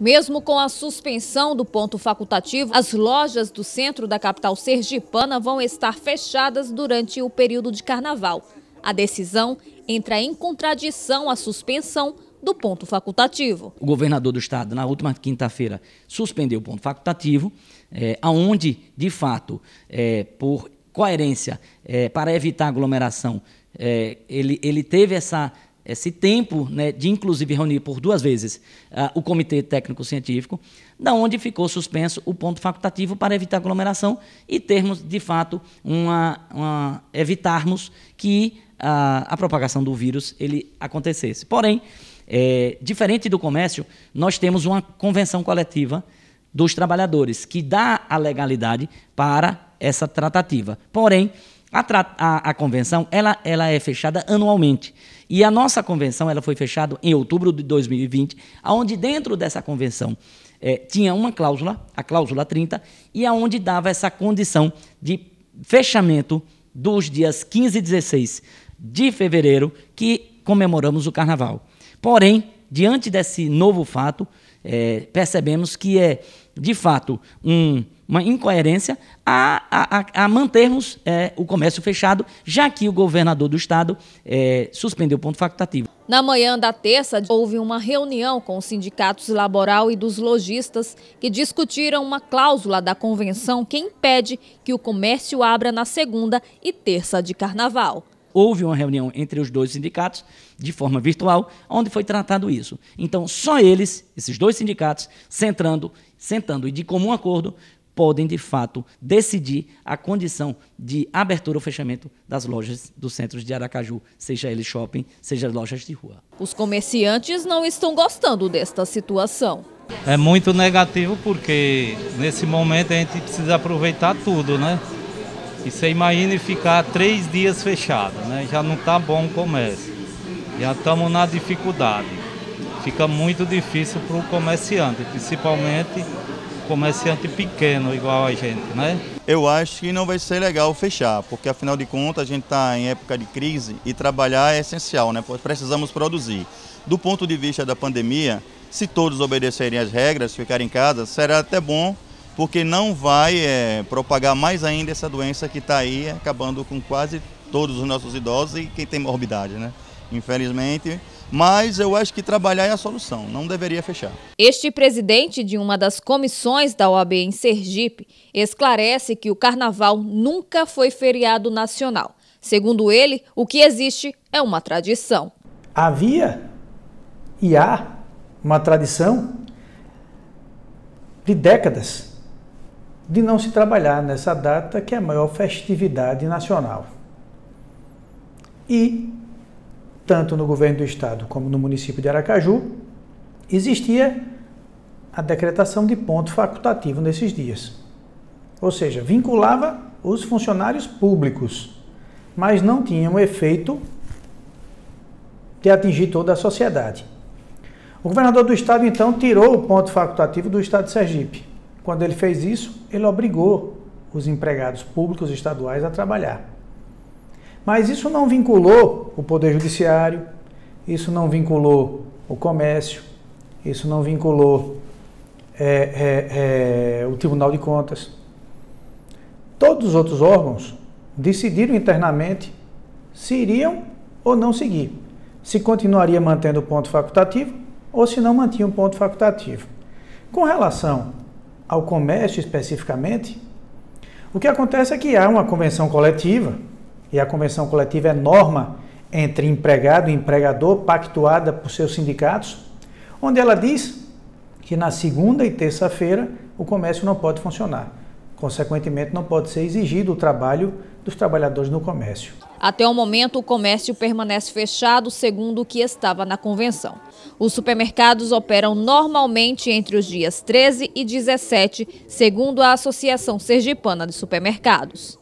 Mesmo com a suspensão do ponto facultativo, as lojas do centro da capital sergipana vão estar fechadas durante o período de carnaval. A decisão entra em contradição à suspensão do ponto facultativo. O governador do estado, na última quinta-feira, suspendeu o ponto facultativo, é, aonde, de fato, é, por coerência, é, para evitar aglomeração, é, ele, ele teve essa esse tempo né, de, inclusive, reunir por duas vezes uh, o Comitê Técnico Científico, da onde ficou suspenso o ponto facultativo para evitar aglomeração e termos, de fato, uma, uma evitarmos que uh, a propagação do vírus ele acontecesse. Porém, é, diferente do comércio, nós temos uma convenção coletiva dos trabalhadores que dá a legalidade para essa tratativa. Porém, a, a, a convenção ela, ela é fechada anualmente. E a nossa convenção ela foi fechada em outubro de 2020, onde dentro dessa convenção é, tinha uma cláusula, a cláusula 30, e aonde dava essa condição de fechamento dos dias 15 e 16 de fevereiro, que comemoramos o carnaval. Porém, diante desse novo fato, é, percebemos que é, de fato, um uma incoerência a, a, a mantermos é, o comércio fechado, já que o governador do estado é, suspendeu o ponto facultativo. Na manhã da terça, houve uma reunião com os sindicatos laboral e dos lojistas que discutiram uma cláusula da convenção que impede que o comércio abra na segunda e terça de carnaval houve uma reunião entre os dois sindicatos, de forma virtual, onde foi tratado isso. Então, só eles, esses dois sindicatos, sentando, sentando e de comum acordo, podem, de fato, decidir a condição de abertura ou fechamento das lojas dos centros de Aracaju, seja ele shopping, seja lojas de rua. Os comerciantes não estão gostando desta situação. É muito negativo porque nesse momento a gente precisa aproveitar tudo, né? E você imagina ficar três dias fechado, né? Já não está bom o comércio. Já estamos na dificuldade. Fica muito difícil para o comerciante, principalmente comerciante pequeno igual a gente, né? Eu acho que não vai ser legal fechar, porque afinal de contas a gente está em época de crise e trabalhar é essencial, né? Precisamos produzir. Do ponto de vista da pandemia, se todos obedecerem às regras, ficarem em casa, será até bom, porque não vai é, propagar mais ainda essa doença que está aí, acabando com quase todos os nossos idosos e quem tem morbidade, né? Infelizmente, mas eu acho que trabalhar é a solução, não deveria fechar. Este presidente de uma das comissões da OAB em Sergipe esclarece que o carnaval nunca foi feriado nacional. Segundo ele, o que existe é uma tradição. Havia e há uma tradição de décadas de não se trabalhar nessa data que é a maior festividade nacional. E tanto no governo do estado como no município de Aracaju, existia a decretação de ponto facultativo nesses dias. Ou seja, vinculava os funcionários públicos, mas não tinha um efeito de atingir toda a sociedade. O governador do estado então tirou o ponto facultativo do estado de Sergipe. Quando ele fez isso, ele obrigou os empregados públicos estaduais a trabalhar. Mas isso não vinculou o Poder Judiciário, isso não vinculou o comércio, isso não vinculou é, é, é, o Tribunal de Contas. Todos os outros órgãos decidiram internamente se iriam ou não seguir, se continuaria mantendo o ponto facultativo ou se não mantinha o ponto facultativo. Com relação ao comércio especificamente, o que acontece é que há uma convenção coletiva e a convenção coletiva é norma entre empregado e empregador, pactuada por seus sindicatos, onde ela diz que na segunda e terça-feira o comércio não pode funcionar. Consequentemente, não pode ser exigido o trabalho dos trabalhadores no comércio. Até o momento, o comércio permanece fechado, segundo o que estava na convenção. Os supermercados operam normalmente entre os dias 13 e 17, segundo a Associação Sergipana de Supermercados.